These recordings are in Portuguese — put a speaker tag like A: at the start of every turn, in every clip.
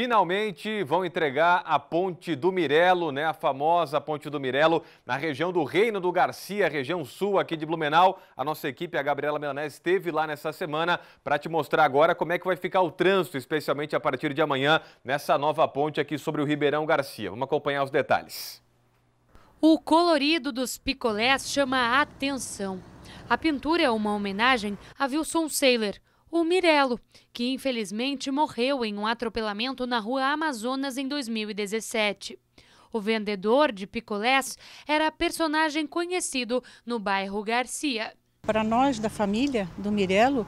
A: finalmente vão entregar a Ponte do Mirelo, né, a famosa Ponte do Mirelo, na região do Reino do Garcia, região sul aqui de Blumenau. A nossa equipe, a Gabriela Melanés esteve lá nessa semana para te mostrar agora como é que vai ficar o trânsito, especialmente a partir de amanhã, nessa nova ponte aqui sobre o Ribeirão Garcia. Vamos acompanhar os detalhes. O colorido dos picolés chama a atenção. A pintura é uma homenagem a Wilson Saylor, o Mirelo, que infelizmente morreu em um atropelamento na rua Amazonas em 2017. O vendedor de picolés era personagem conhecido no bairro Garcia.
B: Para nós da família do Mirelo,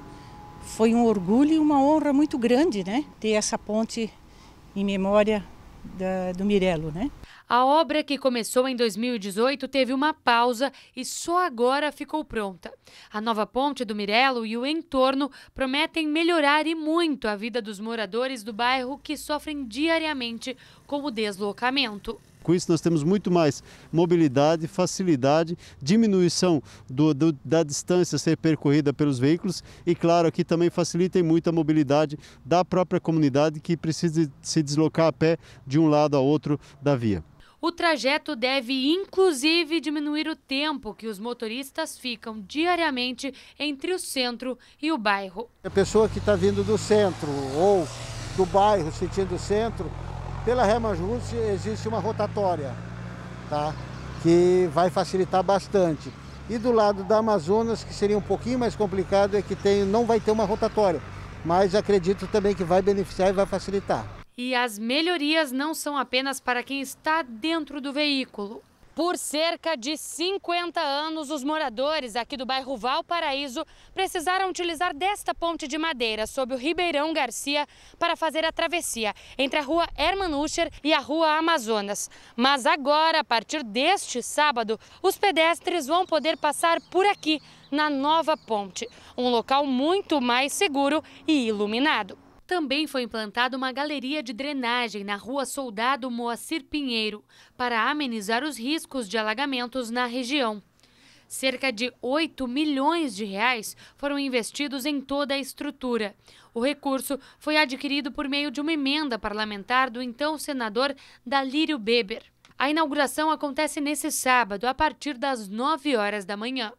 B: foi um orgulho e uma honra muito grande, né? Ter essa ponte em memória da, do Mirelo, né?
A: A obra, que começou em 2018, teve uma pausa e só agora ficou pronta. A nova ponte do Mirelo e o entorno prometem melhorar e muito a vida dos moradores do bairro que sofrem diariamente com o deslocamento.
B: Com isso, nós temos muito mais mobilidade, facilidade, diminuição do, do, da distância a ser percorrida pelos veículos e, claro, aqui também facilita muito a mobilidade da própria comunidade que precisa se deslocar a pé de um lado a outro da via.
A: O trajeto deve, inclusive, diminuir o tempo que os motoristas ficam diariamente entre o centro e o bairro.
C: A pessoa que está vindo do centro ou do bairro, sentindo o centro, pela Remajus existe uma rotatória, tá? que vai facilitar bastante. E do lado da Amazonas, que seria um pouquinho mais complicado, é que tem, não vai ter uma rotatória, mas acredito também que vai beneficiar e vai facilitar.
A: E as melhorias não são apenas para quem está dentro do veículo. Por cerca de 50 anos, os moradores aqui do bairro Valparaíso precisaram utilizar desta ponte de madeira sobre o Ribeirão Garcia para fazer a travessia entre a rua Herman Usher e a rua Amazonas. Mas agora, a partir deste sábado, os pedestres vão poder passar por aqui, na nova ponte, um local muito mais seguro e iluminado. Também foi implantada uma galeria de drenagem na rua Soldado Moacir Pinheiro, para amenizar os riscos de alagamentos na região. Cerca de 8 milhões de reais foram investidos em toda a estrutura. O recurso foi adquirido por meio de uma emenda parlamentar do então senador Dalírio Beber. A inauguração acontece nesse sábado, a partir das 9 horas da manhã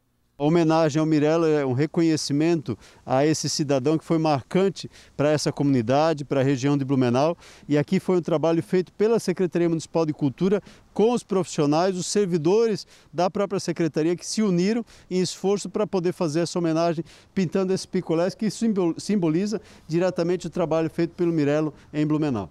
B: homenagem ao Mirella é um reconhecimento a esse cidadão que foi marcante para essa comunidade, para a região de Blumenau. E aqui foi um trabalho feito pela Secretaria Municipal de Cultura com os profissionais, os servidores da própria secretaria que se uniram em esforço para poder fazer essa homenagem pintando esse picolés que simboliza diretamente o trabalho feito pelo Mirelo em Blumenau.